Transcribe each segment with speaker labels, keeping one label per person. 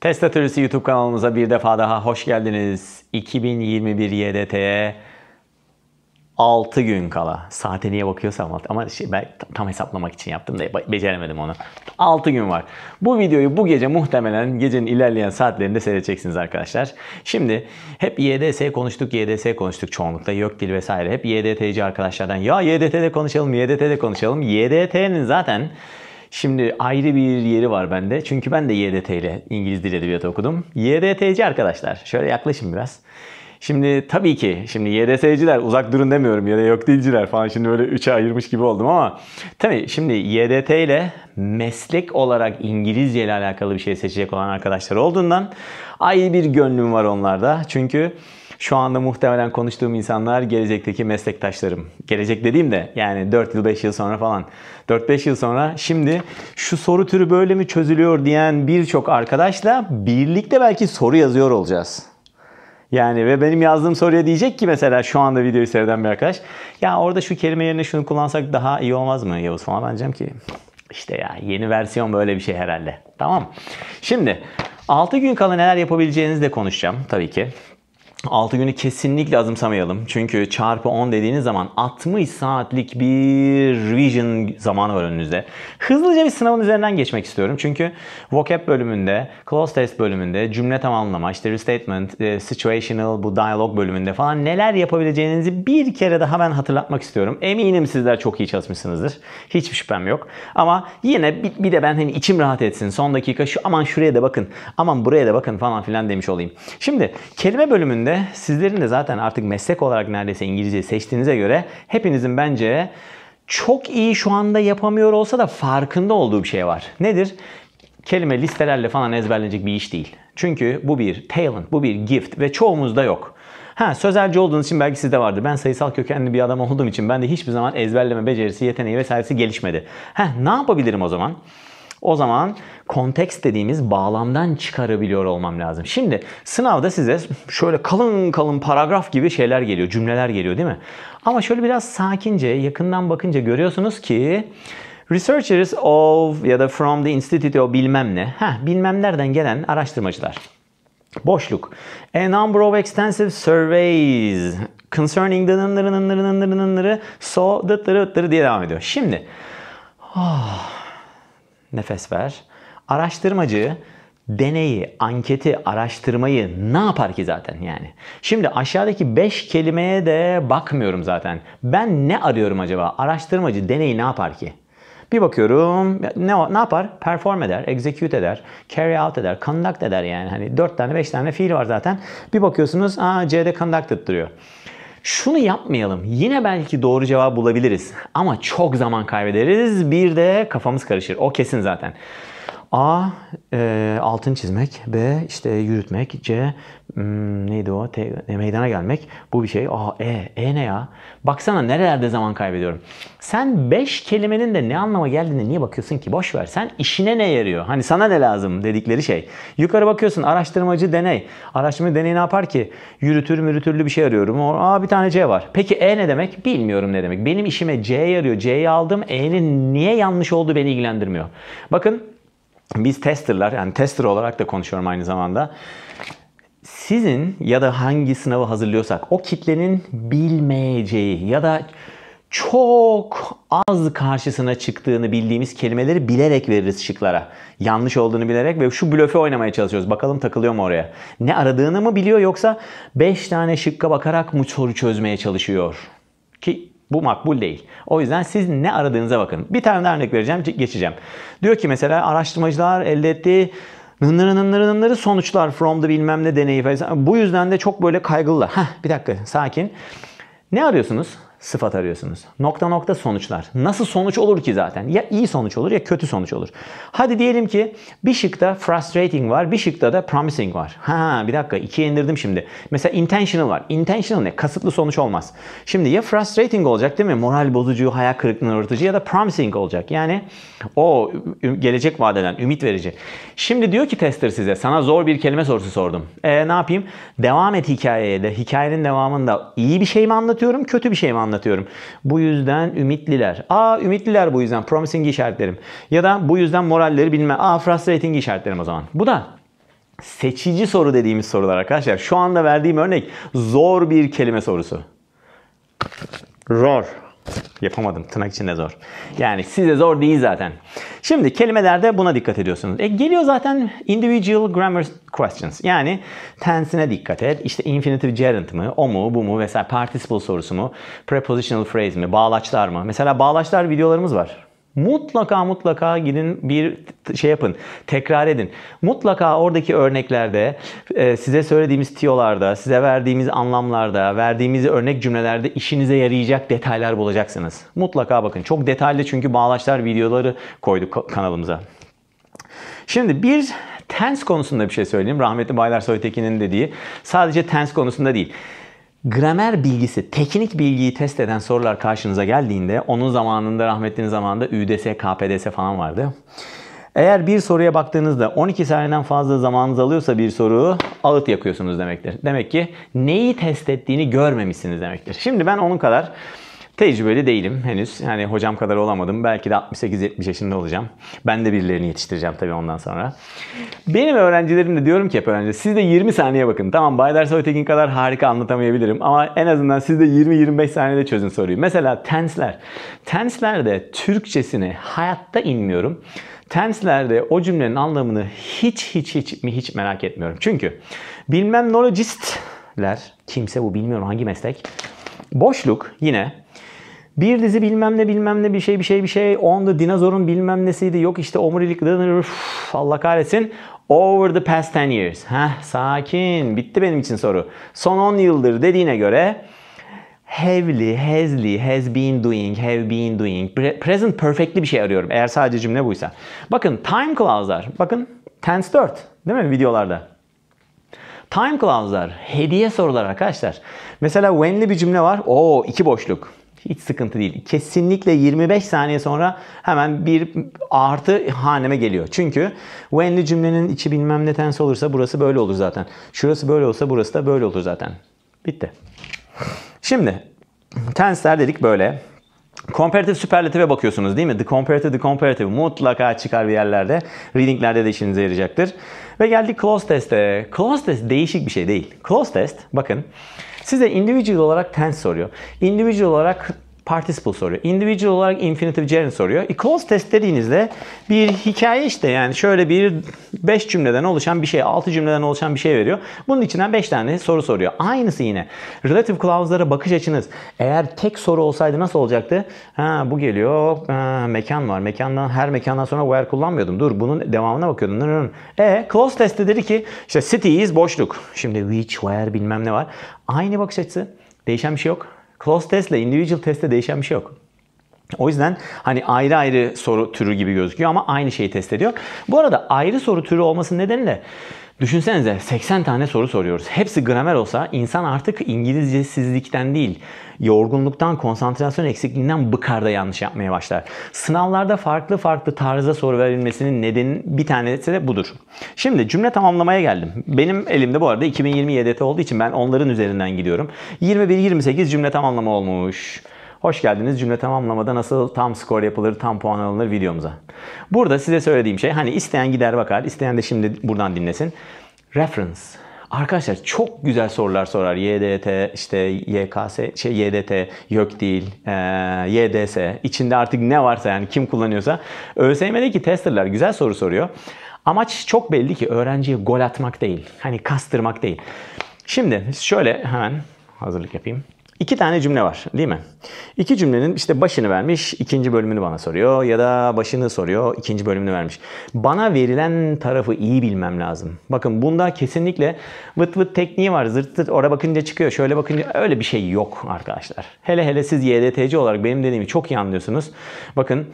Speaker 1: Tesla Teorisi YouTube kanalımıza bir defa daha hoş geldiniz. 2021 YDT'ye 6 gün kala. Saate niye bakıyorsam ama şey, ben tam hesaplamak için yaptım da beceremedim onu. 6 gün var. Bu videoyu bu gece muhtemelen gecenin ilerleyen saatlerinde seyredeceksiniz arkadaşlar. Şimdi hep YDS konuştuk, YDS konuştuk çoğunlukla. yok dil vesaire. Hep YDT'ci arkadaşlardan ya YDT'de konuşalım, YDT'de konuşalım. YDT'nin zaten Şimdi ayrı bir yeri var bende. Çünkü ben de YDT ile İngiliz Dil Edebiyatı okudum. YDT'ci arkadaşlar. Şöyle yaklaşın biraz. Şimdi tabii ki şimdi YDS'ciler uzak durun demiyorum ya da yok dilciler falan şimdi böyle üçe ayırmış gibi oldum ama tabii şimdi YDT ile meslek olarak İngilizce ile alakalı bir şey seçecek olan arkadaşlar olduğundan ayrı bir gönlüm var onlarda. Çünkü şu anda muhtemelen konuştuğum insanlar gelecekteki meslektaşlarım. Gelecek dediğim de yani 4 yıl 5 yıl sonra falan. 4-5 yıl sonra şimdi şu soru türü böyle mi çözülüyor diyen birçok arkadaşla birlikte belki soru yazıyor olacağız. Yani ve benim yazdığım soruya diyecek ki mesela şu anda videoyu seyreden bir arkadaş. Ya orada şu kelime yerine şunu kullansak daha iyi olmaz mı Yavuz falan. bence ki işte ya yeni versiyon böyle bir şey herhalde. Tamam. Şimdi 6 gün kala neler yapabileceğinizi de konuşacağım tabii ki. 6 günü kesinlikle azımsamayalım. Çünkü çarpı 10 dediğiniz zaman 60 saatlik bir revision zamanı var önünüzde. Hızlıca bir sınavın üzerinden geçmek istiyorum. Çünkü vocab bölümünde, close test bölümünde, cümle tamamlama, işte restatement, e, situational, bu dialog bölümünde falan neler yapabileceğinizi bir kere daha ben hatırlatmak istiyorum. Eminim sizler çok iyi çalışmışsınızdır. Hiçbir şüphem yok. Ama yine bir, de ben hani içim rahat etsin. Son dakika şu aman şuraya da bakın, aman buraya da bakın falan filan demiş olayım. Şimdi kelime bölümünde bölümünde sizlerin de zaten artık meslek olarak neredeyse İngilizce seçtiğinize göre hepinizin bence çok iyi şu anda yapamıyor olsa da farkında olduğu bir şey var. Nedir? Kelime listelerle falan ezberlenecek bir iş değil. Çünkü bu bir talent, bu bir gift ve çoğumuzda yok. Ha sözelci olduğunuz için belki sizde vardır. Ben sayısal kökenli bir adam olduğum için ben de hiçbir zaman ezberleme becerisi, yeteneği vesairesi gelişmedi. Ha ne yapabilirim o zaman? O zaman konteks dediğimiz bağlamdan çıkarabiliyor olmam lazım. Şimdi sınavda size şöyle kalın kalın paragraf gibi şeyler geliyor, cümleler geliyor değil mi? Ama şöyle biraz sakince, yakından bakınca görüyorsunuz ki Researchers of ya da from the institute of bilmem ne. Heh, bilmem nereden gelen araştırmacılar. Boşluk. A number of extensive surveys concerning the nınları nınları nınları nınları so dıtları dıtları diye devam ediyor. Şimdi oh, Nefes ver. Araştırmacı deneyi, anketi, araştırmayı ne yapar ki zaten yani? Şimdi aşağıdaki 5 kelimeye de bakmıyorum zaten. Ben ne arıyorum acaba? Araştırmacı deneyi ne yapar ki? Bir bakıyorum ne, ne yapar? Perform eder, execute eder, carry out eder, conduct eder yani. Hani 4 tane 5 tane fiil var zaten. Bir bakıyorsunuz aa C'de conduct duruyor. Şunu yapmayalım. Yine belki doğru cevap bulabiliriz. Ama çok zaman kaybederiz. Bir de kafamız karışır. O kesin zaten. A e, altın çizmek, B işte yürütmek, C hmm, neydi o? Te, e, meydana gelmek. Bu bir şey. A E E ne ya? Baksana nerelerde zaman kaybediyorum. Sen 5 kelimenin de ne anlama geldiğine niye bakıyorsun ki? Boş ver. Sen işine ne yarıyor? Hani sana ne lazım dedikleri şey. Yukarı bakıyorsun araştırmacı deney. Araştırma deneyi ne yapar ki? Yürütür mürütürlü bir şey arıyorum. Aa bir tane C var. Peki E ne demek? Bilmiyorum ne demek. Benim işime C yarıyor. C'yi aldım. E'nin niye yanlış olduğu beni ilgilendirmiyor. Bakın biz testerlar yani tester olarak da konuşuyorum aynı zamanda. Sizin ya da hangi sınavı hazırlıyorsak o kitlenin bilmeyeceği ya da çok az karşısına çıktığını bildiğimiz kelimeleri bilerek veririz şıklara. Yanlış olduğunu bilerek ve şu blöfe oynamaya çalışıyoruz. Bakalım takılıyor mu oraya? Ne aradığını mı biliyor yoksa 5 tane şıkka bakarak mı soru çözmeye çalışıyor? Bu makbul değil. O yüzden siz ne aradığınıza bakın. Bir tane daha örnek vereceğim, geçeceğim. Diyor ki mesela araştırmacılar elde ettiği nınları nınları nınları sonuçlar from the bilmem ne deneyi falan. Bu yüzden de çok böyle kaygılılar. Heh, bir dakika sakin. Ne arıyorsunuz? sıfat arıyorsunuz. Nokta nokta sonuçlar. Nasıl sonuç olur ki zaten? Ya iyi sonuç olur ya kötü sonuç olur. Hadi diyelim ki bir şıkta frustrating var, bir şıkta da promising var. Ha bir dakika ikiye indirdim şimdi. Mesela intentional var. Intentional ne? Kasıtlı sonuç olmaz. Şimdi ya frustrating olacak değil mi? Moral bozucu, hayal kırıklığına uğratıcı ya da promising olacak. Yani o gelecek vadeden, ümit verici. Şimdi diyor ki tester size sana zor bir kelime sorusu sordum. E ne yapayım? Devam et hikayeye de. Hikayenin devamında iyi bir şey mi anlatıyorum, kötü bir şey mi anlatıyorum? anlatıyorum. Bu yüzden ümitliler. Aa ümitliler bu yüzden. Promising işaretlerim. Ya da bu yüzden moralleri bilme. Aa frustrating işaretlerim o zaman. Bu da seçici soru dediğimiz sorular arkadaşlar. Şu anda verdiğim örnek zor bir kelime sorusu. Roar. Yapamadım. Tırnak içinde zor. Yani size zor değil zaten. Şimdi kelimelerde buna dikkat ediyorsunuz. E geliyor zaten individual grammar questions. Yani tensine dikkat et. İşte infinitive gerund mı? O mu? Bu mu? Vesaire participle sorusu mu? Prepositional phrase mi? Bağlaçlar mı? Mesela bağlaçlar videolarımız var. Mutlaka mutlaka gidin bir şey yapın. Tekrar edin. Mutlaka oradaki örneklerde, e, size söylediğimiz tiyolarda, size verdiğimiz anlamlarda, verdiğimiz örnek cümlelerde işinize yarayacak detaylar bulacaksınız. Mutlaka bakın. Çok detaylı çünkü bağlaçlar videoları koyduk kanalımıza. Şimdi bir tense konusunda bir şey söyleyeyim. Rahmetli Baylar Soytekin'in dediği sadece tense konusunda değil. Gramer bilgisi, teknik bilgiyi test eden sorular karşınıza geldiğinde onun zamanında rahmetlinin zamanında ÜDS, KPDS falan vardı. Eğer bir soruya baktığınızda 12 saniyeden fazla zamanınız alıyorsa bir soru ağıt yakıyorsunuz demektir. Demek ki neyi test ettiğini görmemişsiniz demektir. Şimdi ben onun kadar Tecrübeli değilim henüz. Yani hocam kadar olamadım. Belki de 68-70 yaşında olacağım. Ben de birilerini yetiştireceğim tabii ondan sonra. Benim öğrencilerim de diyorum ki hep öğrenci siz de 20 saniye bakın. Tamam Baydar Soytekin kadar harika anlatamayabilirim ama en azından siz de 20-25 saniyede çözün soruyu. Mesela tensler. Tenslerde Türkçe'sini hayatta inmiyorum. Tenslerde o cümlenin anlamını hiç hiç hiç mi hiç merak etmiyorum. Çünkü bilmem nolojistler kimse bu bilmiyorum hangi meslek. Boşluk yine bir dizi bilmem ne bilmem ne bir şey bir şey bir şey. Onda dinozorun bilmem nesiydi. Yok işte omurilik. Üf, Allah kahretsin. Over the past 10 years. Heh, sakin. Bitti benim için soru. Son 10 yıldır dediğine göre Heavily, hasly, has been doing, have been doing. Present perfectli bir şey arıyorum eğer sadece cümle buysa. Bakın time clause'lar. Bakın tense 4 değil mi videolarda? Time clause'lar hediye sorular arkadaşlar. Mesela when'li bir cümle var. Oo iki boşluk. Hiç sıkıntı değil. Kesinlikle 25 saniye sonra hemen bir artı haneme geliyor. Çünkü when'li cümlenin içi bilmem ne tense olursa burası böyle olur zaten. Şurası böyle olsa burası da böyle olur zaten. Bitti. Şimdi tenseler dedik böyle. Comparative süperlatife bakıyorsunuz değil mi? The comparative, the comparative mutlaka çıkar bir yerlerde. Readinglerde de işinize yarayacaktır. Ve geldik close test'e. Close test değişik bir şey değil. Close test bakın Size individual olarak tense soruyor. Individual olarak participle soruyor. Individual olarak infinitive gerund soruyor. Equals test dediğinizde bir hikaye işte yani şöyle bir 5 cümleden oluşan bir şey, 6 cümleden oluşan bir şey veriyor. Bunun içinden 5 tane soru soruyor. Aynısı yine. Relative clause'lara bakış açınız. Eğer tek soru olsaydı nasıl olacaktı? Ha bu geliyor. Ha, mekan var. Mekandan her mekandan sonra where kullanmıyordum. Dur bunun devamına bakıyordum. E clause testi dedi ki işte cities boşluk. Şimdi which, where bilmem ne var. Aynı bakış açısı. Değişen bir şey yok. Close testle individual testte değişen bir şey yok. O yüzden hani ayrı ayrı soru türü gibi gözüküyor ama aynı şeyi test ediyor. Bu arada ayrı soru türü olmasının nedeni de Düşünsenize 80 tane soru soruyoruz. Hepsi gramer olsa insan artık İngilizcesizlikten değil, yorgunluktan, konsantrasyon eksikliğinden bıkar da yanlış yapmaya başlar. Sınavlarda farklı farklı tarzda soru verilmesinin nedeni bir tanesi de budur. Şimdi cümle tamamlamaya geldim. Benim elimde bu arada 2020 YDT olduğu için ben onların üzerinden gidiyorum. 21-28 cümle tamamlama olmuş. Hoş geldiniz. Cümle tamamlamada nasıl tam skor yapılır, tam puan alınır videomuza. Burada size söylediğim şey hani isteyen gider bakar, isteyen de şimdi buradan dinlesin. Reference. Arkadaşlar çok güzel sorular sorar. YDT, işte YKS, şey YDT, YÖK değil, YDS. İçinde artık ne varsa yani kim kullanıyorsa. ÖSYM'deki testerler güzel soru soruyor. Amaç çok belli ki öğrenciye gol atmak değil. Hani kastırmak değil. Şimdi şöyle hemen hazırlık yapayım. İki tane cümle var değil mi? İki cümlenin işte başını vermiş, ikinci bölümünü bana soruyor ya da başını soruyor, ikinci bölümünü vermiş. Bana verilen tarafı iyi bilmem lazım. Bakın bunda kesinlikle vıt vıt tekniği var. Zırt zırt oraya bakınca çıkıyor, şöyle bakınca öyle bir şey yok arkadaşlar. Hele hele siz YDTC olarak benim dediğimi çok iyi anlıyorsunuz. Bakın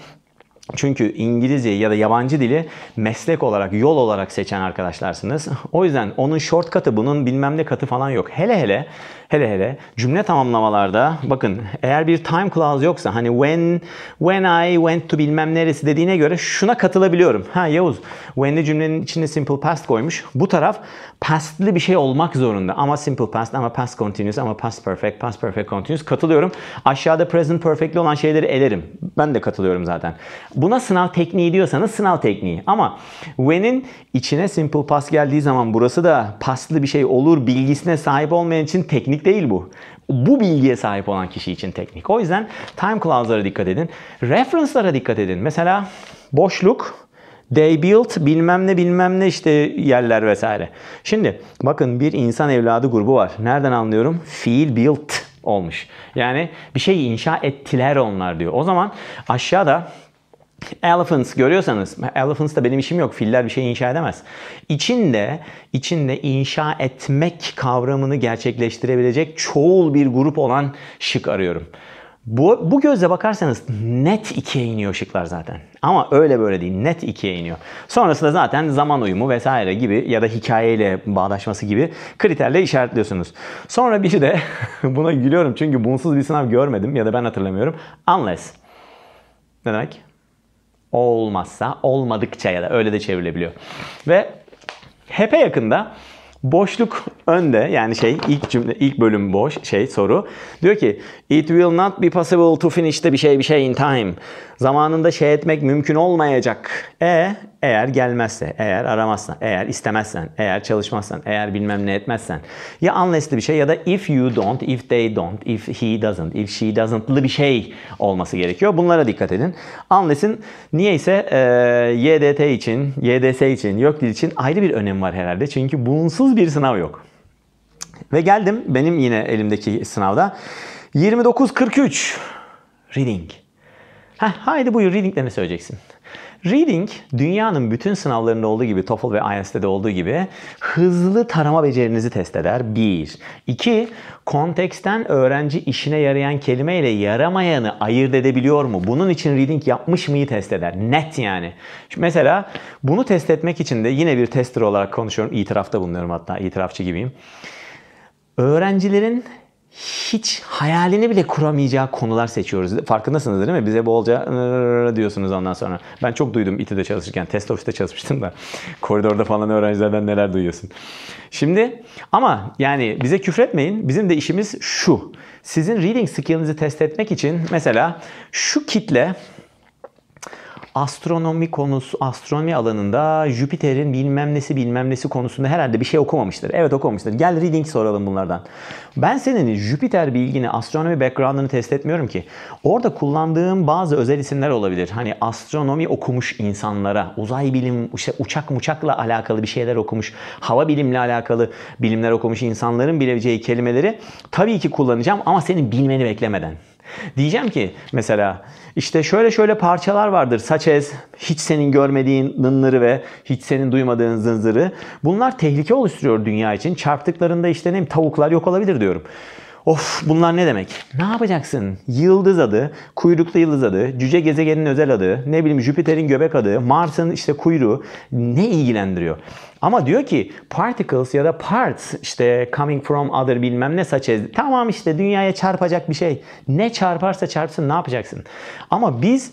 Speaker 1: çünkü İngilizce ya da yabancı dili meslek olarak, yol olarak seçen arkadaşlarsınız. O yüzden onun shortcut'ı, bunun bilmem ne katı falan yok. Hele hele Hele hele cümle tamamlamalarda bakın eğer bir time clause yoksa hani when when I went to bilmem neresi dediğine göre şuna katılabiliyorum. Ha Yavuz when'li cümlenin içinde simple past koymuş. Bu taraf past'li bir şey olmak zorunda. Ama simple past ama past continuous ama past perfect past perfect continuous katılıyorum. Aşağıda present perfect'li olan şeyleri elerim. Ben de katılıyorum zaten. Buna sınav tekniği diyorsanız sınav tekniği. Ama when'in içine simple past geldiği zaman burası da past'lı bir şey olur bilgisine sahip olmayan için teknik teknik değil bu. Bu bilgiye sahip olan kişi için teknik. O yüzden time clause'lara dikkat edin. Reference'lara dikkat edin. Mesela boşluk, they built bilmem ne bilmem ne işte yerler vesaire. Şimdi bakın bir insan evladı grubu var. Nereden anlıyorum? Fiil built olmuş. Yani bir şey inşa ettiler onlar diyor. O zaman aşağıda Elephants görüyorsanız, Elephants da benim işim yok. Filler bir şey inşa edemez. İçinde, içinde inşa etmek kavramını gerçekleştirebilecek çoğul bir grup olan şık arıyorum. Bu, bu gözle bakarsanız net ikiye iniyor şıklar zaten. Ama öyle böyle değil. Net ikiye iniyor. Sonrasında zaten zaman uyumu vesaire gibi ya da hikayeyle bağdaşması gibi kriterle işaretliyorsunuz. Sonra bir de buna gülüyorum çünkü bunsuz bir sınav görmedim ya da ben hatırlamıyorum. Unless. Ne demek? olmazsa olmadıkça ya da öyle de çevrilebiliyor. Ve hepe yakında Boşluk önde yani şey ilk cümle ilk bölüm boş şey soru. Diyor ki it will not be possible to finish de bir şey bir şey in time. Zamanında şey etmek mümkün olmayacak. E eğer gelmezse, eğer aramazsan, eğer istemezsen, eğer çalışmazsan, eğer bilmem ne etmezsen. Ya unless'li bir şey ya da if you don't, if they don't, if he doesn't, if she doesn't'lı bir şey olması gerekiyor. Bunlara dikkat edin. Unless'in niyeyse e, YDT için, YDS için, YÖKDİL için ayrı bir önemi var herhalde. Çünkü bunsuz bir sınav yok. Ve geldim benim yine elimdeki sınavda 29.43 reading. Heh, haydi buyur readinglerini söyleyeceksin. Reading dünyanın bütün sınavlarında olduğu gibi TOEFL ve IELTS'te de olduğu gibi hızlı tarama becerinizi test eder. 1. 2. Konteksten öğrenci işine yarayan kelime ile yaramayanı ayırt edebiliyor mu? Bunun için reading yapmış mıyı test eder. Net yani. Şimdi mesela bunu test etmek için de yine bir tester olarak konuşuyorum. İtirafta bulunuyorum hatta itirafçı gibiyim. Öğrencilerin hiç hayalini bile kuramayacağı konular seçiyoruz. Farkındasınız değil mi? Bize bolca diyorsunuz ondan sonra. Ben çok duydum İTÜ'de çalışırken. Test ofiste çalışmıştım da. Koridorda falan öğrencilerden neler duyuyorsun. Şimdi ama yani bize küfretmeyin. Bizim de işimiz şu. Sizin reading skill'inizi test etmek için mesela şu kitle astronomi konusu, astronomi alanında Jüpiter'in bilmem nesi bilmem nesi konusunda herhalde bir şey okumamıştır. Evet okumamıştır. Gel reading soralım bunlardan. Ben senin Jüpiter bilgini, astronomi background'ını test etmiyorum ki. Orada kullandığım bazı özel isimler olabilir. Hani astronomi okumuş insanlara, uzay bilim, işte uçak muçakla alakalı bir şeyler okumuş, hava bilimle alakalı bilimler okumuş insanların bileceği kelimeleri tabii ki kullanacağım ama senin bilmeni beklemeden. Diyeceğim ki mesela işte şöyle şöyle parçalar vardır. Saçez, hiç senin görmediğin nınları ve hiç senin duymadığın zınzırı. Bunlar tehlike oluşturuyor dünya için. Çarptıklarında işte ne tavuklar yok olabilir diyorum. Of bunlar ne demek? Ne yapacaksın? Yıldız adı, kuyruklu yıldız adı, cüce gezegenin özel adı, ne bileyim Jüpiter'in göbek adı, Mars'ın işte kuyruğu ne ilgilendiriyor? Ama diyor ki particles ya da parts işte coming from other bilmem ne saç ezdi. Tamam işte dünyaya çarpacak bir şey. Ne çarparsa çarpsın ne yapacaksın? Ama biz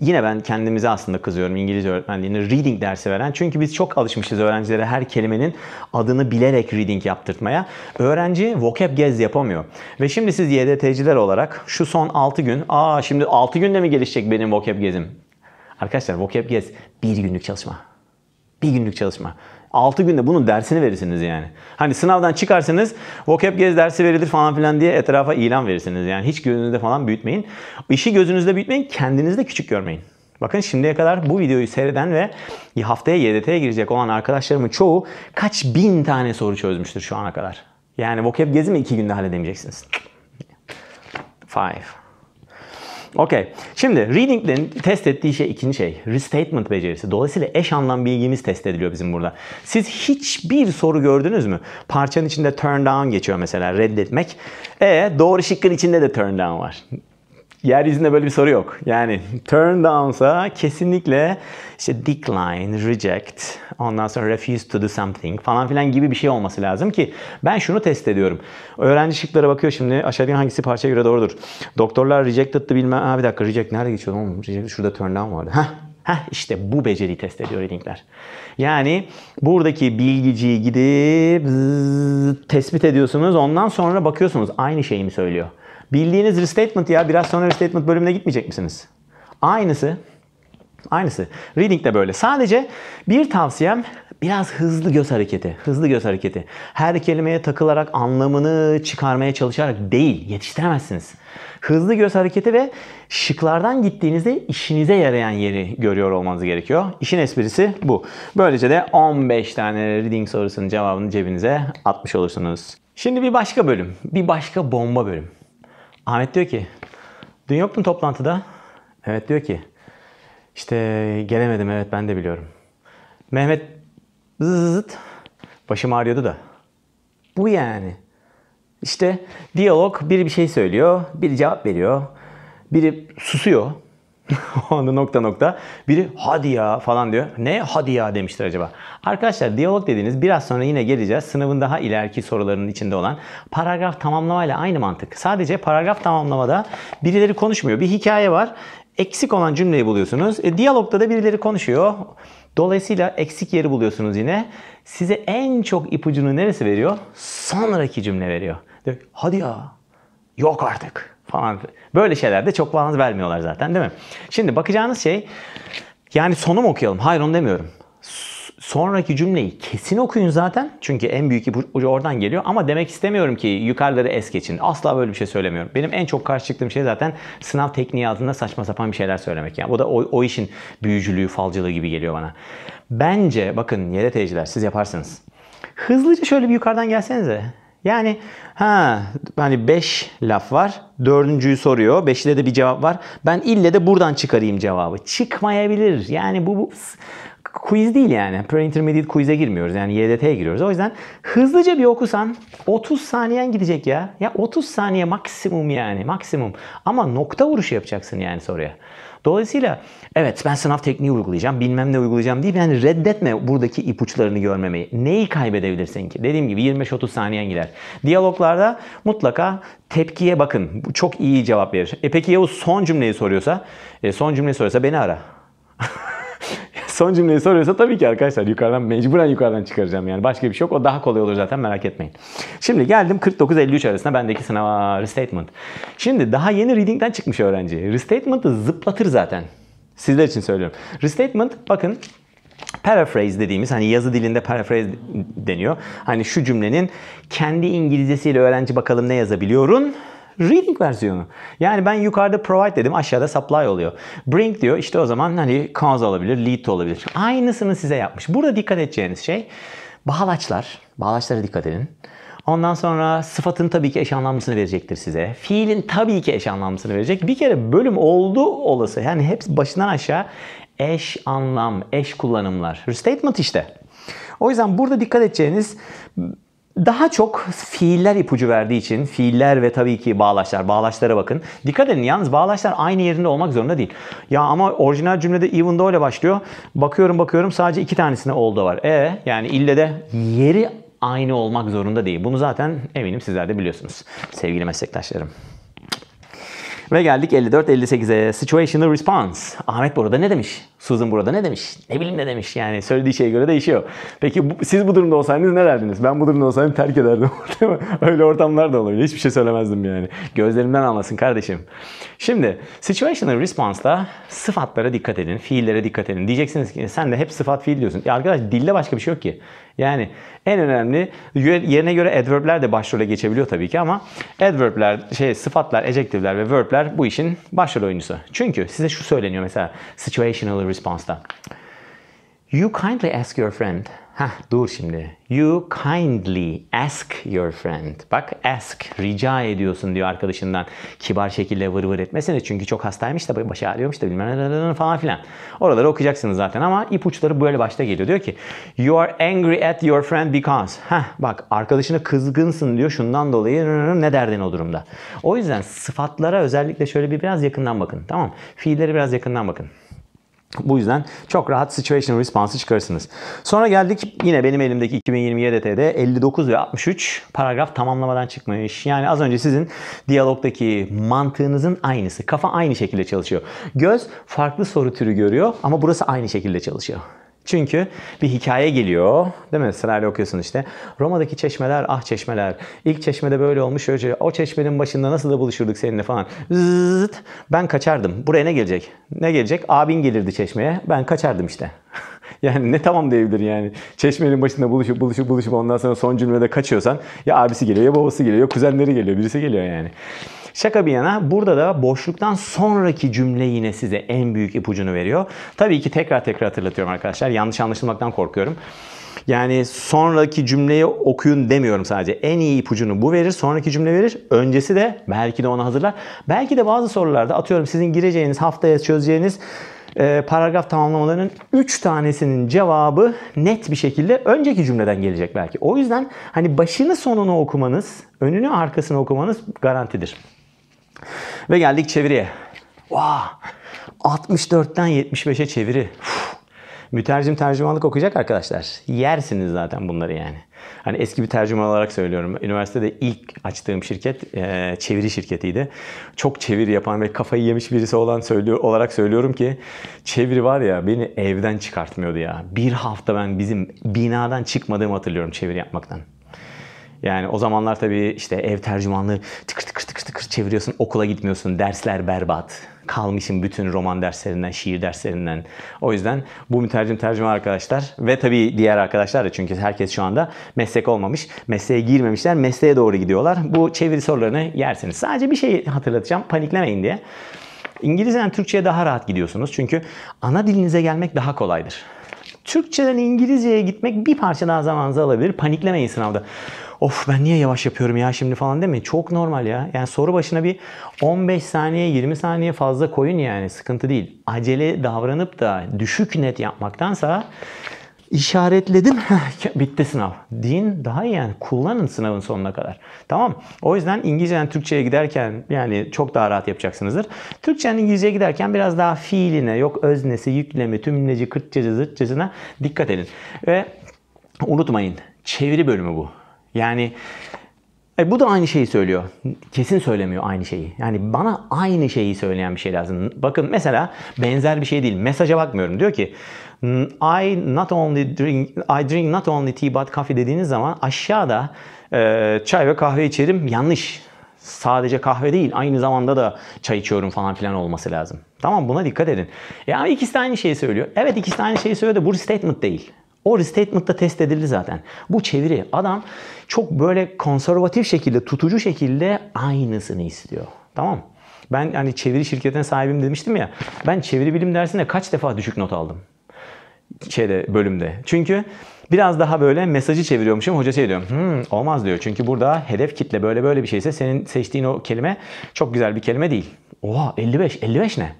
Speaker 1: yine ben kendimize aslında kızıyorum İngilizce öğretmenliğini reading dersi veren. Çünkü biz çok alışmışız öğrencilere her kelimenin adını bilerek reading yaptırtmaya. Öğrenci vocab gez yapamıyor. Ve şimdi siz YDT'ciler olarak şu son 6 gün, aa şimdi 6 günde mi gelişecek benim vocab gezim? Arkadaşlar vocab gez bir günlük çalışma. Bir günlük çalışma. 6 günde bunun dersini verirsiniz yani. Hani sınavdan çıkarsınız vocab gez dersi verilir falan filan diye etrafa ilan verirsiniz. Yani hiç gözünüzde falan büyütmeyin. İşi gözünüzde büyütmeyin, kendinizde küçük görmeyin. Bakın şimdiye kadar bu videoyu seyreden ve haftaya YDT'ye girecek olan arkadaşlarımın çoğu kaç bin tane soru çözmüştür şu ana kadar. Yani vocab gezimi 2 günde halledemeyeceksiniz. Five. Okey. Şimdi Reading'lerin test ettiği şey ikinci şey. Restatement becerisi. Dolayısıyla eş anlam bilgimiz test ediliyor bizim burada. Siz hiçbir soru gördünüz mü? Parçanın içinde turn down geçiyor mesela reddetmek. E doğru şıkkın içinde de turn down var yeryüzünde böyle bir soru yok. Yani turn down'sa kesinlikle işte decline, reject, ondan sonra refuse to do something falan filan gibi bir şey olması lazım ki ben şunu test ediyorum. Öğrenci şıklara bakıyor şimdi aşağıdaki hangisi parçaya göre doğrudur. Doktorlar rejected'dı bilmem. Ha bir dakika reject nerede geçiyor oğlum? Reject şurada turn down vardı. Heh Heh işte bu beceriyi test ediyor linkler. Yani buradaki bilgiciyi gidip zzz, tespit ediyorsunuz. Ondan sonra bakıyorsunuz aynı şeyi mi söylüyor? Bildiğiniz restatement ya. Biraz sonra restatement bölümüne gitmeyecek misiniz? Aynısı. Aynısı. Reading de böyle. Sadece bir tavsiyem biraz hızlı göz hareketi. Hızlı göz hareketi. Her kelimeye takılarak anlamını çıkarmaya çalışarak değil. Yetiştiremezsiniz. Hızlı göz hareketi ve şıklardan gittiğinizde işinize yarayan yeri görüyor olmanız gerekiyor. İşin esprisi bu. Böylece de 15 tane reading sorusunun cevabını cebinize atmış olursunuz. Şimdi bir başka bölüm. Bir başka bomba bölüm. Ahmet diyor ki dün yoktun toplantıda. Mehmet diyor ki işte gelemedim evet ben de biliyorum. Mehmet zızızıt başım ağrıyordu da. Bu yani. İşte diyalog biri bir şey söylüyor, biri cevap veriyor, biri susuyor. Onda nokta nokta. Biri hadi ya falan diyor. Ne hadi ya demiştir acaba? Arkadaşlar diyalog dediğiniz biraz sonra yine geleceğiz. Sınavın daha ileriki sorularının içinde olan paragraf tamamlamayla aynı mantık. Sadece paragraf tamamlamada birileri konuşmuyor. Bir hikaye var. Eksik olan cümleyi buluyorsunuz. E, diyalogda da birileri konuşuyor. Dolayısıyla eksik yeri buluyorsunuz yine. Size en çok ipucunu neresi veriyor? Sonraki cümle veriyor. Diyor, hadi ya Yok artık falan. Böyle şeylerde çok falan vermiyorlar zaten değil mi? Şimdi bakacağınız şey yani sonu mu okuyalım? Hayır onu demiyorum. Sonraki cümleyi kesin okuyun zaten. Çünkü en büyük ipucu oradan geliyor. Ama demek istemiyorum ki yukarıları es geçin. Asla böyle bir şey söylemiyorum. Benim en çok karşı çıktığım şey zaten sınav tekniği altında saçma sapan bir şeyler söylemek. Yani bu da o, o işin büyücülüğü, falcılığı gibi geliyor bana. Bence bakın YDT'ciler siz yaparsınız. Hızlıca şöyle bir yukarıdan gelsenize. Yani ha hani 5 laf var. Dördüncüyü soruyor. Beşide de bir cevap var. Ben ille de buradan çıkarayım cevabı. Çıkmayabilir. Yani bu, bu quiz değil yani. Pre-intermediate quiz'e girmiyoruz. Yani YDT'ye giriyoruz. O yüzden hızlıca bir okusan 30 saniyen gidecek ya. Ya 30 saniye maksimum yani. Maksimum. Ama nokta vuruşu yapacaksın yani soruya. Dolayısıyla evet ben sınav tekniği uygulayacağım, bilmem ne uygulayacağım deyip yani reddetme buradaki ipuçlarını görmemeyi. Neyi kaybedebilirsin ki? Dediğim gibi 25-30 saniyen gider. Diyaloglarda mutlaka tepkiye bakın. Bu çok iyi cevap verir. E peki ya o son cümleyi soruyorsa? E son cümleyi soruyorsa beni ara. Son cümleyi soruyorsa tabii ki arkadaşlar yukarıdan mecburen yukarıdan çıkaracağım yani. Başka bir şey yok. O daha kolay olur zaten merak etmeyin. Şimdi geldim 49-53 arasında bendeki sınava restatement. Şimdi daha yeni reading'den çıkmış öğrenci. Restatement'ı zıplatır zaten. Sizler için söylüyorum. Restatement bakın paraphrase dediğimiz hani yazı dilinde paraphrase deniyor. Hani şu cümlenin kendi İngilizcesiyle öğrenci bakalım ne yazabiliyorum Reading versiyonu. Yani ben yukarıda provide dedim aşağıda supply oluyor. Bring diyor işte o zaman hani cause olabilir, lead olabilir. Aynısını size yapmış. Burada dikkat edeceğiniz şey bağlaçlar. Bağlaçlara dikkat edin. Ondan sonra sıfatın tabii ki eş anlamlısını verecektir size. Fiilin tabii ki eş anlamlısını verecek. Bir kere bölüm oldu olası. Yani hepsi başından aşağı eş anlam, eş kullanımlar. Restatement işte. O yüzden burada dikkat edeceğiniz daha çok fiiller ipucu verdiği için fiiller ve tabii ki bağlaçlar. Bağlaçlara bakın. Dikkat edin yalnız bağlaçlar aynı yerinde olmak zorunda değil. Ya ama orijinal cümlede even though ile başlıyor. Bakıyorum bakıyorum sadece iki tanesinde oldu var. E yani ille de yeri aynı olmak zorunda değil. Bunu zaten eminim sizler de biliyorsunuz sevgili meslektaşlarım. Ve geldik 54-58'e. Situational response. Ahmet burada ne demiş? Susan burada ne demiş? Ne bileyim ne demiş? Yani söylediği şeye göre değişiyor. Peki bu, siz bu durumda olsaydınız ne derdiniz? Ben bu durumda olsaydım terk ederdim. Öyle ortamlar da olabilir. Hiçbir şey söylemezdim yani. Gözlerimden anlasın kardeşim. Şimdi situational response'da sıfatlara dikkat edin. Fiillere dikkat edin. Diyeceksiniz ki sen de hep sıfat fiil diyorsun. Ya arkadaş dilde başka bir şey yok ki. Yani en önemli yerine göre adverbler de başrole geçebiliyor tabii ki ama adverbler, şey sıfatlar, adjektifler ve verbler bu işin başrol oyuncusu. Çünkü size şu söyleniyor mesela situational response'da. You kindly ask your friend. Hah dur şimdi. You kindly ask your friend. Bak ask rica ediyorsun diyor arkadaşından. Kibar şekilde vır vır etmesene çünkü çok hastaymış da başı ağrıyormuş da bilmem ne falan filan. Oraları okuyacaksınız zaten ama ipuçları böyle başta geliyor. Diyor ki you are angry at your friend because. Hah bak arkadaşına kızgınsın diyor şundan dolayı ne derdin o durumda. O yüzden sıfatlara özellikle şöyle bir biraz yakından bakın tamam Fiilleri biraz yakından bakın. Bu yüzden çok rahat situation response'ı çıkarırsınız. Sonra geldik yine benim elimdeki 2020 YDT'de 59 ve 63 paragraf tamamlamadan çıkmış. Yani az önce sizin diyalogdaki mantığınızın aynısı. Kafa aynı şekilde çalışıyor. Göz farklı soru türü görüyor ama burası aynı şekilde çalışıyor. Çünkü bir hikaye geliyor. Değil mi? Sırayla okuyorsun işte. Roma'daki çeşmeler ah çeşmeler. İlk çeşmede böyle olmuş önce, O çeşmenin başında nasıl da buluşurduk seninle falan. Zıt. Ben kaçardım. Buraya ne gelecek? Ne gelecek? Abin gelirdi çeşmeye. Ben kaçardım işte. yani ne tamam diyebilir yani. Çeşmenin başında buluşup buluşup buluşup ondan sonra son cümlede kaçıyorsan ya abisi geliyor ya babası geliyor ya kuzenleri geliyor. Birisi geliyor yani. Şaka bir yana burada da boşluktan sonraki cümle yine size en büyük ipucunu veriyor. Tabii ki tekrar tekrar hatırlatıyorum arkadaşlar. Yanlış anlaşılmaktan korkuyorum. Yani sonraki cümleyi okuyun demiyorum sadece. En iyi ipucunu bu verir. Sonraki cümle verir. Öncesi de belki de onu hazırlar. Belki de bazı sorularda atıyorum sizin gireceğiniz haftaya çözeceğiniz e, paragraf tamamlamalarının 3 tanesinin cevabı net bir şekilde önceki cümleden gelecek belki. O yüzden hani başını sonunu okumanız, önünü arkasını okumanız garantidir. Ve geldik çeviriye. Vah! Wow. 64'ten 75'e çeviri. Mütercim tercümanlık okuyacak arkadaşlar. Yersiniz zaten bunları yani. Hani eski bir tercüman olarak söylüyorum. Üniversitede ilk açtığım şirket e, çeviri şirketiydi. Çok çeviri yapan ve kafayı yemiş birisi olan söylüyor olarak söylüyorum ki çeviri var ya beni evden çıkartmıyordu ya. Bir hafta ben bizim binadan çıkmadığımı hatırlıyorum çeviri yapmaktan. Yani o zamanlar tabii işte ev tercümanlığı tıkır tıkır çevir çeviriyorsun okula gitmiyorsun. Dersler berbat. Kalmışım bütün roman derslerinden, şiir derslerinden. O yüzden bu mütercim tercüme arkadaşlar ve tabii diğer arkadaşlar da çünkü herkes şu anda meslek olmamış. Mesleğe girmemişler. Mesleğe doğru gidiyorlar. Bu çeviri sorularını yersiniz. Sadece bir şey hatırlatacağım. Paniklemeyin diye. İngilizceden Türkçe'ye daha rahat gidiyorsunuz. Çünkü ana dilinize gelmek daha kolaydır. Türkçeden İngilizceye gitmek bir parça daha zamanınızı alabilir. Paniklemeyin sınavda of ben niye yavaş yapıyorum ya şimdi falan demeyin. Çok normal ya. Yani soru başına bir 15 saniye 20 saniye fazla koyun yani sıkıntı değil. Acele davranıp da düşük net yapmaktansa işaretledim bitti sınav. Din daha iyi yani kullanın sınavın sonuna kadar. Tamam O yüzden İngilizceden Türkçe'ye giderken yani çok daha rahat yapacaksınızdır. Türkçeden İngilizceye giderken biraz daha fiiline yok öznesi, yüklemi, tümleci, kırtçacı, zırtçasına dikkat edin. Ve unutmayın çeviri bölümü bu. Yani e, bu da aynı şeyi söylüyor. Kesin söylemiyor aynı şeyi. Yani bana aynı şeyi söyleyen bir şey lazım. Bakın mesela benzer bir şey değil. Mesaja bakmıyorum. Diyor ki I not only drink I drink not only tea but coffee dediğiniz zaman aşağıda e, çay ve kahve içerim yanlış. Sadece kahve değil aynı zamanda da çay içiyorum falan filan olması lazım. Tamam buna dikkat edin. Ya e, ikisi de aynı şeyi söylüyor. Evet ikisi de aynı şeyi söylüyor da bu statement değil. O restatement'ta test edildi zaten. Bu çeviri. Adam çok böyle konservatif şekilde, tutucu şekilde aynısını istiyor. Tamam Ben hani çeviri şirketine sahibim demiştim ya. Ben çeviri bilim dersinde kaç defa düşük not aldım. Şeyde bölümde. Çünkü biraz daha böyle mesajı çeviriyormuşum. Hoca şey diyor. Hmm, olmaz diyor. Çünkü burada hedef kitle böyle böyle bir şeyse senin seçtiğin o kelime çok güzel bir kelime değil. Oha 55. 55 ne?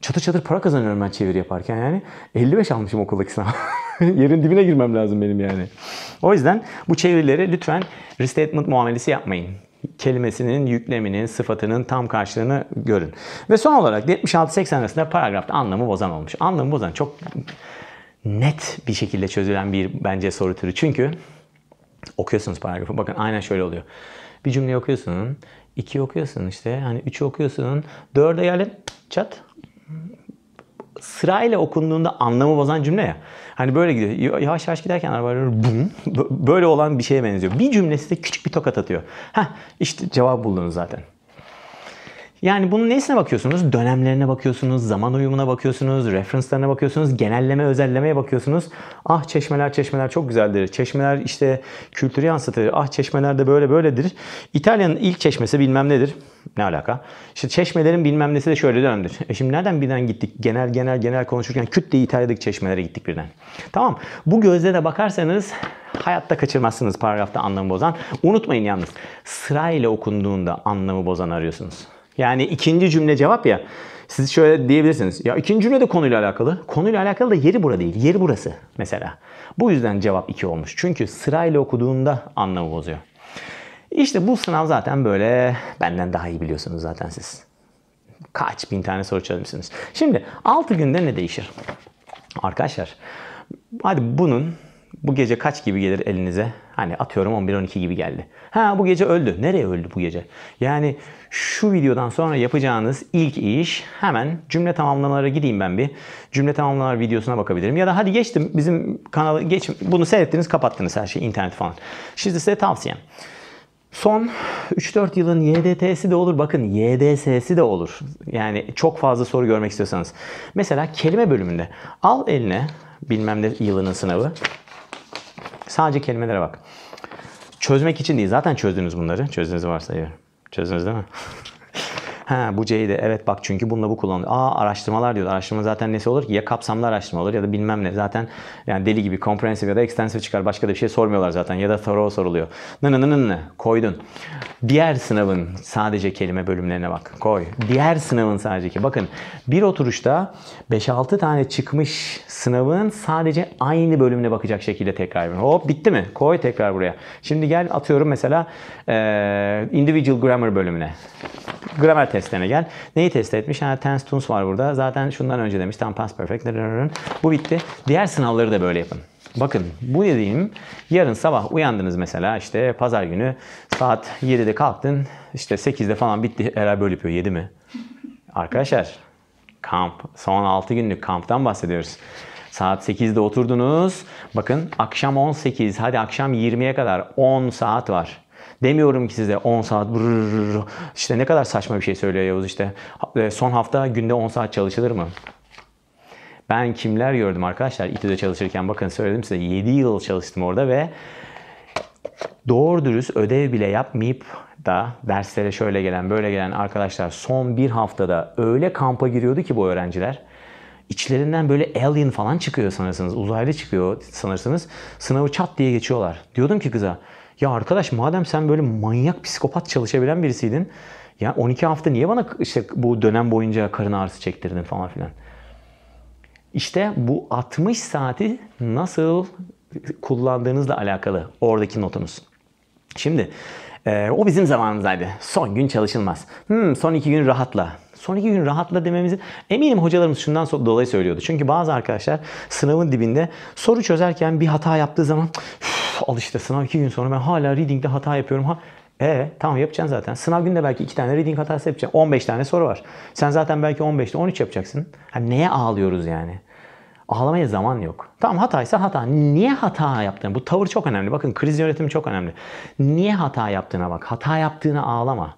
Speaker 1: çatır çatır para kazanıyorum ben çeviri yaparken yani. 55 almışım okuldaki sınav. Yerin dibine girmem lazım benim yani. O yüzden bu çevirileri lütfen restatement muamelesi yapmayın kelimesinin yükleminin, sıfatının tam karşılığını görün. Ve son olarak 76-80 arasında paragrafta anlamı bozan olmuş. Anlamı bozan çok net bir şekilde çözülen bir bence soru türü. Çünkü okuyorsunuz paragrafı. Bakın aynen şöyle oluyor. Bir cümle okuyorsun, iki okuyorsun işte, hani üçü okuyorsun, dörde geldi çat sırayla okunduğunda anlamı bozan cümle ya. Hani böyle gidiyor. Yavaş yavaş giderken araba bum böyle olan bir şeye benziyor. Bir cümlesi de küçük bir tokat atıyor. Heh işte cevap buldunuz zaten. Yani bunun nesine bakıyorsunuz? Dönemlerine bakıyorsunuz, zaman uyumuna bakıyorsunuz, referanslarına bakıyorsunuz, genelleme, özellemeye bakıyorsunuz. Ah çeşmeler çeşmeler çok güzeldir. Çeşmeler işte kültürü yansıtır. Ah çeşmeler de böyle böyledir. İtalya'nın ilk çeşmesi bilmem nedir. Ne alaka? İşte çeşmelerin bilmem nesi de şöyle dönemdir. E şimdi nereden birden gittik? Genel genel genel konuşurken küt diye İtalya'daki çeşmelere gittik birden. Tamam. Bu gözle de bakarsanız hayatta kaçırmazsınız paragrafta anlamı bozan. Unutmayın yalnız sırayla okunduğunda anlamı bozan arıyorsunuz. Yani ikinci cümle cevap ya. Siz şöyle diyebilirsiniz. Ya ikinci cümle de konuyla alakalı. Konuyla alakalı da yeri burada değil. Yeri burası mesela. Bu yüzden cevap 2 olmuş. Çünkü sırayla okuduğunda anlamı bozuyor. İşte bu sınav zaten böyle benden daha iyi biliyorsunuz zaten siz. Kaç bin tane soru çözmüşsünüz. Şimdi 6 günde ne değişir? Arkadaşlar hadi bunun bu gece kaç gibi gelir elinize? Hani atıyorum 11-12 gibi geldi. Ha bu gece öldü. Nereye öldü bu gece? Yani şu videodan sonra yapacağınız ilk iş hemen cümle tamamlamalara gideyim ben bir. Cümle tamamlamalar videosuna bakabilirim. Ya da hadi geçtim bizim kanalı geçim bunu seyrettiniz kapattınız her şeyi internet falan. Şimdi size tavsiyem. Son 3-4 yılın YDT'si de olur. Bakın YDS'si de olur. Yani çok fazla soru görmek istiyorsanız. Mesela kelime bölümünde al eline bilmem ne yılının sınavı. Sadece kelimelere bak. Çözmek için değil. Zaten çözdünüz bunları. Çözdünüz varsa eğer. Çözdünüz değil mi? Ha bu C'yi de evet bak çünkü bununla bu kullanılıyor. Aa araştırmalar diyor. Araştırma zaten nesi olur ki? Ya kapsamlı araştırma olur ya da bilmem ne. Zaten yani deli gibi comprehensive ya da extensive çıkar. Başka da bir şey sormuyorlar zaten. Ya da thorough soruluyor. Nı nı nı nı koydun. Diğer sınavın sadece kelime bölümlerine bak. Koy. Diğer sınavın sadece ki. Bakın bir oturuşta 5-6 tane çıkmış sınavın sadece aynı bölümüne bakacak şekilde tekrar yapın. Hop bitti mi? Koy tekrar buraya. Şimdi gel atıyorum mesela individual grammar bölümüne. Gramer testlerine gel. Neyi test etmiş? Ha, tense tunes var burada. Zaten şundan önce demiş. Tam past perfect. Bu bitti. Diğer sınavları da böyle yapın. Bakın bu dediğim yarın sabah uyandınız mesela işte pazar günü saat 7'de kalktın işte 8'de falan bitti herhalde böyle yapıyor 7 mi? Arkadaşlar kamp son 6 günlük kamptan bahsediyoruz. Saat 8'de oturdunuz. Bakın akşam 18 hadi akşam 20'ye kadar 10 saat var. Demiyorum ki size 10 saat brrr, işte ne kadar saçma bir şey söylüyor Yavuz işte. E, son hafta günde 10 saat çalışılır mı? Ben kimler gördüm arkadaşlar İTÜ'de çalışırken bakın söyledim size 7 yıl çalıştım orada ve doğru dürüst ödev bile yapmayıp da derslere şöyle gelen böyle gelen arkadaşlar son bir haftada öyle kampa giriyordu ki bu öğrenciler. İçlerinden böyle alien falan çıkıyor sanırsınız. Uzaylı çıkıyor sanırsınız. Sınavı çat diye geçiyorlar. Diyordum ki kıza ya arkadaş madem sen böyle manyak psikopat çalışabilen birisiydin. Ya 12 hafta niye bana işte bu dönem boyunca karın ağrısı çektirdin falan filan. İşte bu 60 saati nasıl kullandığınızla alakalı oradaki notunuz. Şimdi e, o bizim zamanımızdaydı. Son gün çalışılmaz. Hmm, son iki gün rahatla. Son iki gün rahatla dememizin eminim hocalarımız şundan dolayı söylüyordu. Çünkü bazı arkadaşlar sınavın dibinde soru çözerken bir hata yaptığı zaman al işte sınav iki gün sonra ben hala reading'de hata yapıyorum. Ha, e tamam yapacaksın zaten. Sınav günde belki iki tane reading hatası yapacaksın. 15 tane soru var. Sen zaten belki 15'te 13 yapacaksın. Hani neye ağlıyoruz yani? Ağlamaya zaman yok. Tamam hataysa hata. Niye hata yaptığını? Bu tavır çok önemli. Bakın kriz yönetimi çok önemli. Niye hata yaptığına bak. Hata yaptığına ağlama.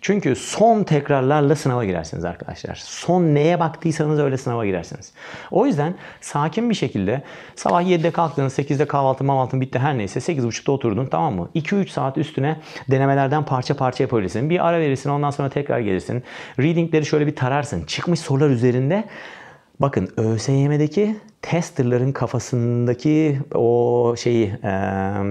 Speaker 1: Çünkü son tekrarlarla sınava girersiniz arkadaşlar. Son neye baktıysanız öyle sınava girersiniz. O yüzden sakin bir şekilde sabah 7'de kalktınız, 8'de kahvaltı, mahvaltın bitti her neyse 8.30'da oturdun tamam mı? 2-3 saat üstüne denemelerden parça parça yapabilirsin. Bir ara verirsin ondan sonra tekrar gelirsin. Readingleri şöyle bir tararsın. Çıkmış sorular üzerinde Bakın ÖSYM'deki testerların kafasındaki o şeyi e,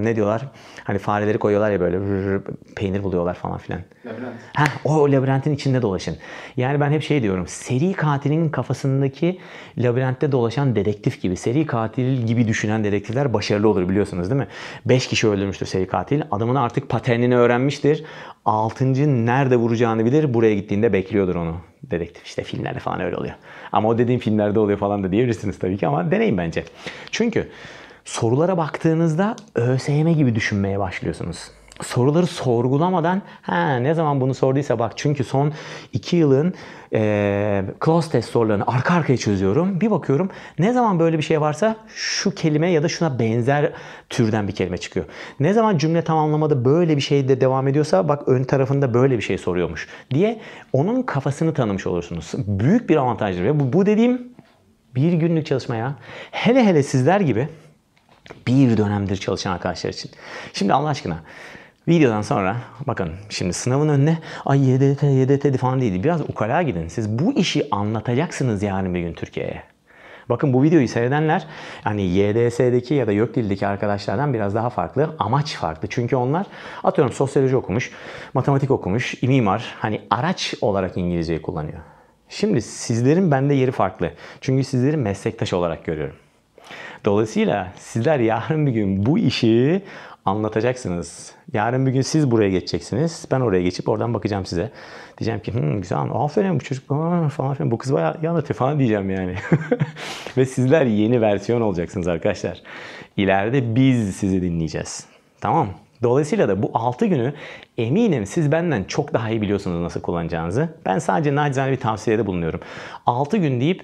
Speaker 1: ne diyorlar? Hani fareleri koyuyorlar ya böyle rrr, peynir buluyorlar falan filan. Labirent. Heh, o labirentin içinde dolaşın. Yani ben hep şey diyorum. Seri katilin kafasındaki labirentte dolaşan dedektif gibi. Seri katil gibi düşünen dedektifler başarılı olur biliyorsunuz değil mi? 5 kişi öldürmüştür seri katil. Adamın artık paternini öğrenmiştir. 6. nerede vuracağını bilir. Buraya gittiğinde bekliyordur onu. Dedektif işte filmlerde falan öyle oluyor. Ama o dediğim filmlerde oluyor falan da diyebilirsiniz tabii ki ama deneyin bence. Çünkü sorulara baktığınızda ÖSYM gibi düşünmeye başlıyorsunuz soruları sorgulamadan ha ne zaman bunu sorduysa bak çünkü son 2 yılın e, close test sorularını arka arkaya çözüyorum. Bir bakıyorum ne zaman böyle bir şey varsa şu kelime ya da şuna benzer türden bir kelime çıkıyor. Ne zaman cümle tamamlamada böyle bir şey de devam ediyorsa bak ön tarafında böyle bir şey soruyormuş diye onun kafasını tanımış olursunuz. Büyük bir avantajdır ve bu, bu dediğim bir günlük çalışmaya hele hele sizler gibi bir dönemdir çalışan arkadaşlar için. Şimdi Allah aşkına Videodan sonra bakın şimdi sınavın önüne ay YDT YDT falan değildi. Biraz ukala gidin. Siz bu işi anlatacaksınız yarın bir gün Türkiye'ye. Bakın bu videoyu seyredenler hani YDS'deki ya da YÖKDİL'deki arkadaşlardan biraz daha farklı. Amaç farklı. Çünkü onlar atıyorum sosyoloji okumuş, matematik okumuş, mimar hani araç olarak İngilizceyi kullanıyor. Şimdi sizlerin bende yeri farklı. Çünkü sizleri meslektaş olarak görüyorum. Dolayısıyla sizler yarın bir gün bu işi anlatacaksınız. Yarın bir gün siz buraya geçeceksiniz. Ben oraya geçip oradan bakacağım size. Diyeceğim ki hmm, güzel aferin bu çocuk aa, falan filan bu kız bayağı iyi anlatıyor falan diyeceğim yani. Ve sizler yeni versiyon olacaksınız arkadaşlar. İleride biz sizi dinleyeceğiz. Tamam Dolayısıyla da bu 6 günü eminim siz benden çok daha iyi biliyorsunuz nasıl kullanacağınızı. Ben sadece nacizane bir tavsiyede bulunuyorum. 6 gün deyip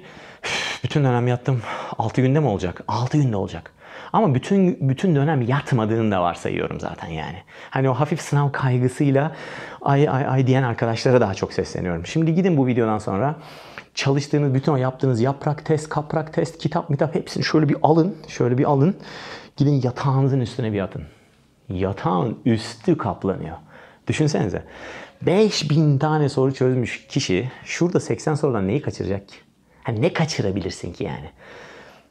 Speaker 1: bütün dönem yattım. 6 günde mi olacak? 6 günde olacak. Ama bütün bütün dönem yatmadığını da varsayıyorum zaten yani. Hani o hafif sınav kaygısıyla ay ay ay diyen arkadaşlara daha çok sesleniyorum. Şimdi gidin bu videodan sonra çalıştığınız, bütün o yaptığınız yaprak test, kaprak test, kitap mitap hepsini şöyle bir alın. Şöyle bir alın. Gidin yatağınızın üstüne bir yatın. Yatağın üstü kaplanıyor. Düşünsenize. 5000 tane soru çözmüş kişi şurada 80 sorudan neyi kaçıracak ki? Hani ne kaçırabilirsin ki yani?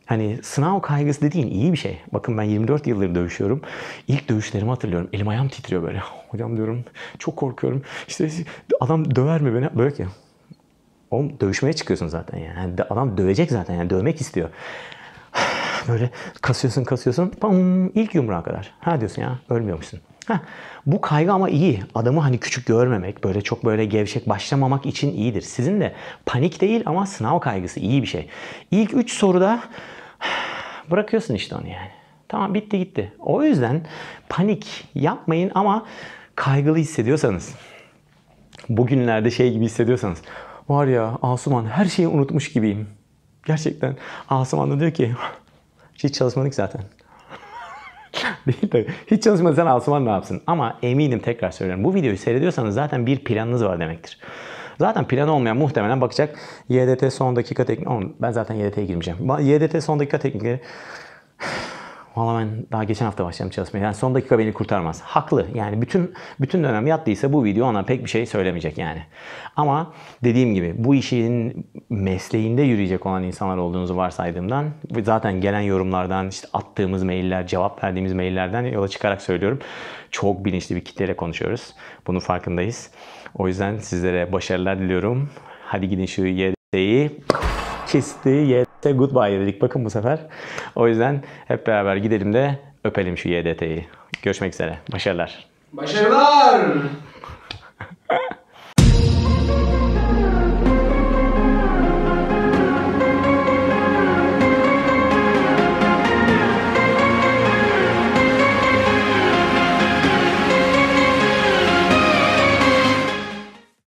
Speaker 1: Hani sınav kaygısı dediğin iyi bir şey. Bakın ben 24 yıldır dövüşüyorum. İlk dövüşlerimi hatırlıyorum. Elim ayağım titriyor böyle. Hocam diyorum çok korkuyorum. İşte adam döver mi beni? Böyle ki. Oğlum dövüşmeye çıkıyorsun zaten yani. yani adam dövecek zaten yani dövmek istiyor. Böyle kasıyorsun kasıyorsun. Pam, ilk yumruğa kadar. Ha diyorsun ya ölmüyormuşsun. Heh, bu kaygı ama iyi. Adamı hani küçük görmemek, böyle çok böyle gevşek başlamamak için iyidir. Sizin de panik değil ama sınav kaygısı iyi bir şey. İlk 3 soruda bırakıyorsun işte onu yani. Tamam bitti gitti. O yüzden panik yapmayın ama kaygılı hissediyorsanız, bugünlerde şey gibi hissediyorsanız, var ya Asuman her şeyi unutmuş gibiyim. Gerçekten Asuman da diyor ki hiç çalışmadık zaten. Değil tabii. Hiç çalışmasan Asuman ne yapsın? Ama eminim tekrar söylüyorum. Bu videoyu seyrediyorsanız zaten bir planınız var demektir. Zaten plan olmayan muhtemelen bakacak. YDT son dakika teknik... Ben zaten YDT'ye girmeyeceğim. YDT son dakika teknikleri Valla ben daha geçen hafta başladım çalışmaya. Yani son dakika beni kurtarmaz. Haklı. Yani bütün bütün dönem yattıysa bu video ona pek bir şey söylemeyecek yani. Ama dediğim gibi bu işin mesleğinde yürüyecek olan insanlar olduğunuzu varsaydığımdan zaten gelen yorumlardan işte attığımız mailler, cevap verdiğimiz maillerden yola çıkarak söylüyorum. Çok bilinçli bir kitleyle konuşuyoruz. Bunun farkındayız. O yüzden sizlere başarılar diliyorum. Hadi gidin şu yedeği Kiss'ti. YDT goodbye dedik. Bakın bu sefer. O yüzden hep beraber gidelim de öpelim şu YDT'yi. Görüşmek üzere. Başarılar. Başarılar.